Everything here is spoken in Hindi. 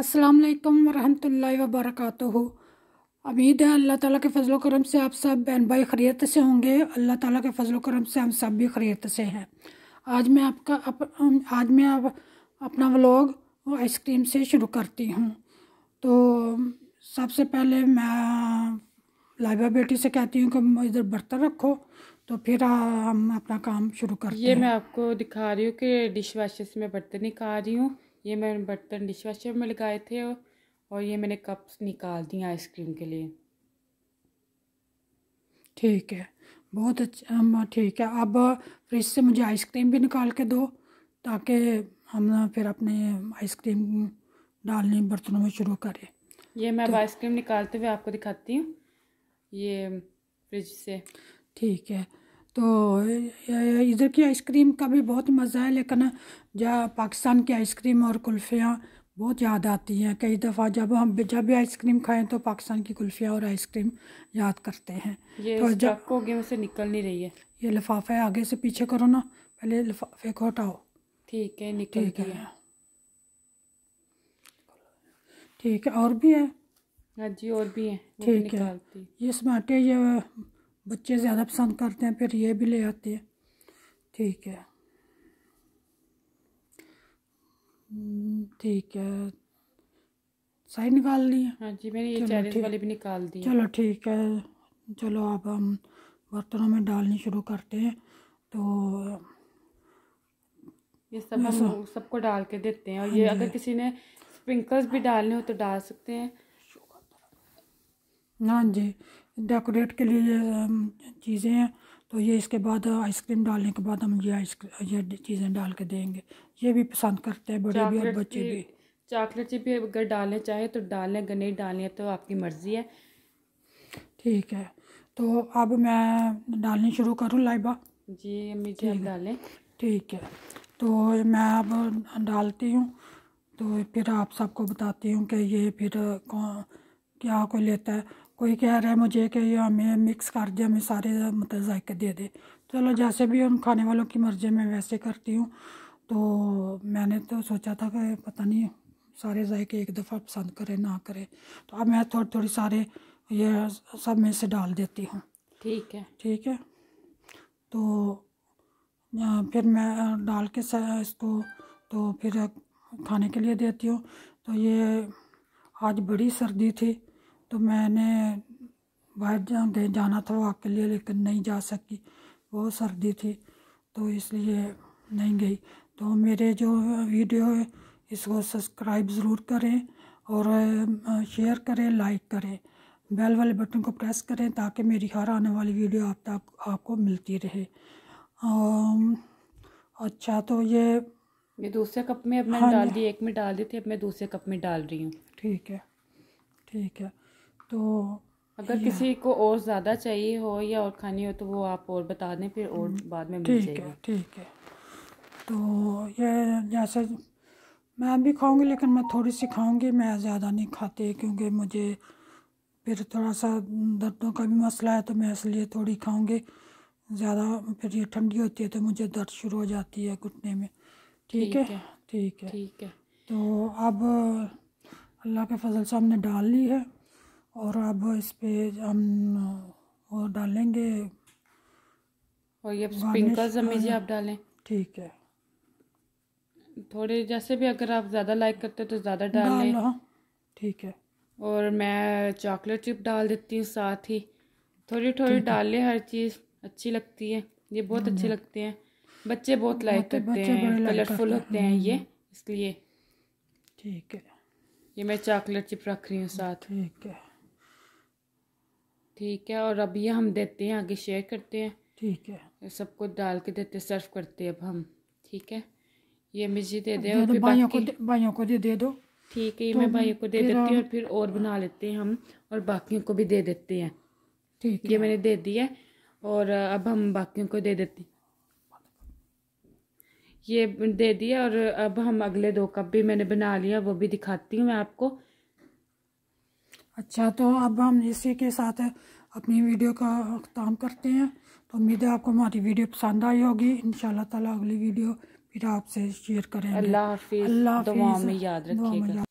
अस्सलाम वालेकुम वरहमतुल्लाहि वबरकातुहू उम्मीद है अल्लाह ताला के फजल करम से आप सब बहन भाई खरीत से होंगे अल्लाह ताला के फजल करम से हम सब भी खरीत से हैं आज मैं आपका अप, आज मैं आप अपना व्लॉग आइसक्रीम से शुरू करती हूँ तो सबसे पहले मैं लाइबा बेटी से कहती हूँ कि इधर बर्तन रखो तो फिर हम अपना काम शुरू करते ये हैं ये मैं आपको दिखा रही हूँ कि डिश वाशर से मैं बर्तन निकाल रही हूँ ये मैंने बर्तन डिश वाशर में लगाए थे और ये मैंने कप्स निकाल दिए आइसक्रीम के लिए ठीक है बहुत अच्छा ठीक है अब फ्रिज से मुझे आइसक्रीम भी निकाल के दो ताकि हम फिर अपने आइसक्रीम डालने बर्तनों में शुरू करें ये मैं तो, आइसक्रीम निकालते हुए आपको दिखाती हूँ ये फ्रिज से ठीक है तो इधर की आइसक्रीम का भी बहुत मज़ा है लेकिन जहाँ पाकिस्तान की आइसक्रीम और कुल्फ़ियाँ बहुत याद आती हैं कई दफ़ा जब हम जब भी आइसक्रीम खाएं तो पाकिस्तान की कुल्फ़ियाँ और आइसक्रीम याद करते हैं ये तो जब को से निकल नहीं रही है ये लिफाफा आगे से पीछे करो ना पहले लिफाफे को हटाओ ठीक है निकल ठीक है ठीक है और भी है हाँ जी और भी है ठीक है ये समाटे ये बच्चे ज़्यादा पसंद करते हैं फिर ये भी ले आते हैं ठीक है हम्म, ठीक है साइड निकाल ली हाँ जी मैंने ये चैलेंज वाली भी निकाल दी चलो ठीक है चलो अब हम बर्तनों में डालनी शुरू करते हैं तो ये सब हम सबको डाल के देते हैं और हाँ ये अगर किसी ने स्प्रिंकल्स भी डालने हो तो डाल सकते हैं हाँ जी डेकोरेट के लिए चीज़ें हैं तो ये इसके बाद आइसक्रीम डालने के बाद हम ये आइसक्रीम ये चीज़ें डाल के देंगे ये भी पसंद करते हैं बड़े भी और बच्चे भी, चॉकलेट चिप भी अगर डालने चाहे तो डालने अगर नहीं डालने तो आपकी मर्ज़ी है ठीक है तो अब मैं डालने शुरू करूँ लाइबा जी अम्मी जी डालें ठीक है तो मैं अब डालती हूँ तो फिर आप सबको बताती हूँ कि ये फिर कौन क्या कोई लेता है कोई कह रहा है मुझे कि ये हमें मिक्स कर दे हमें सारे मतलब जायके दे दे चलो जैसे भी उन खाने वालों की मर्ज़ी मैं वैसे करती हूँ तो मैंने तो सोचा था कि पता नहीं सारे जायके एक दफ़ा पसंद करें ना करें तो अब मैं थोड़ी थोड़ी सारे ये सब में से डाल देती हूँ ठीक है ठीक है तो फिर मैं डाल के इसको तो फिर खाने के लिए देती हूँ तो ये आज बड़ी सर्दी थी तो मैंने बाहर दे जाना था वो आपके लिए लेकिन नहीं जा सकी बहुत सर्दी थी तो इसलिए नहीं गई तो मेरे जो वीडियो है इसको सब्सक्राइब ज़रूर करें और शेयर करें लाइक करें बेल वाले बटन को प्रेस करें ताकि मेरी हर आने वाली वीडियो आप तक आपको मिलती रहे अच्छा तो ये ये दूसरे कप में अब मैं हाँ डाल दी एक में डाल दी थी अब मैं दूसरे कप में डाल रही हूँ ठीक है ठीक है तो अगर किसी को और ज़्यादा चाहिए हो या और खानी हो तो वो आप और बता दें फिर और हम्म। बाद में ठीक है ठीक है तो ये जैसे मैं भी खाऊंगी लेकिन मैं थोड़ी सी खाऊंगी मैं ज़्यादा नहीं खाती क्योंकि मुझे फिर थोड़ा सा दर्दों का भी मसला है तो मैं इसलिए थोड़ी खाऊंगी ज़्यादा फिर ये ठंडी होती है तो मुझे दर्द शुरू हो जाती है घुटने में ठीक है ठीक है ठीक है तो अब अल्लाह के फजल से हमने डाल ली है और अब इस पे हम वो डालेंगे और ये स्प्रिंकल्स हमें हाँ। आप डालें ठीक है थोड़े जैसे भी अगर आप ज़्यादा लाइक करते हो तो ज़्यादा डाल लें हाँ, ठीक है और मैं चॉकलेट चिप डाल देती हूँ साथ ही थोड़ी थोड़ी डाल लें हर चीज़ अच्छी लगती है ये बहुत अच्छी हम्म। लगती है बच्चे बहुत लाइक करते हैं कलरफुल होते हैं ये हम्म। इसलिए ठीक है ये मैं चॉकलेट चिप रख रही हूँ साथ ठीक है ठीक है और अब ये हम देते हैं आगे शेयर करते हैं ठीक है सबको डाल के देते सर्व करते हैं अब हम ठीक है ये मिर्ची दे दे, दे और तो फिर भाइयों को भाइयों को दे दे दो ठीक है ये तो मैं भाइयों को दे देती हूँ और फिर और बना लेते हैं हम और बाकियों को भी दे देते हैं ठीक ये मैंने दे दिया और अब हम बाकियों को दे देते ये दे दिया और अब हम अगले दो कप भी मैंने बना लिया वो भी दिखाती हूँ मैं आपको अच्छा तो अब हम इसी के साथ अपनी वीडियो का अख्ताम करते हैं तो उम्मीद है आपको हमारी वीडियो पसंद आई होगी इन ताला अगली वीडियो फिर आपसे शेयर करें अल्लाह हाफिज़ अल्लाह में याद रखिएगा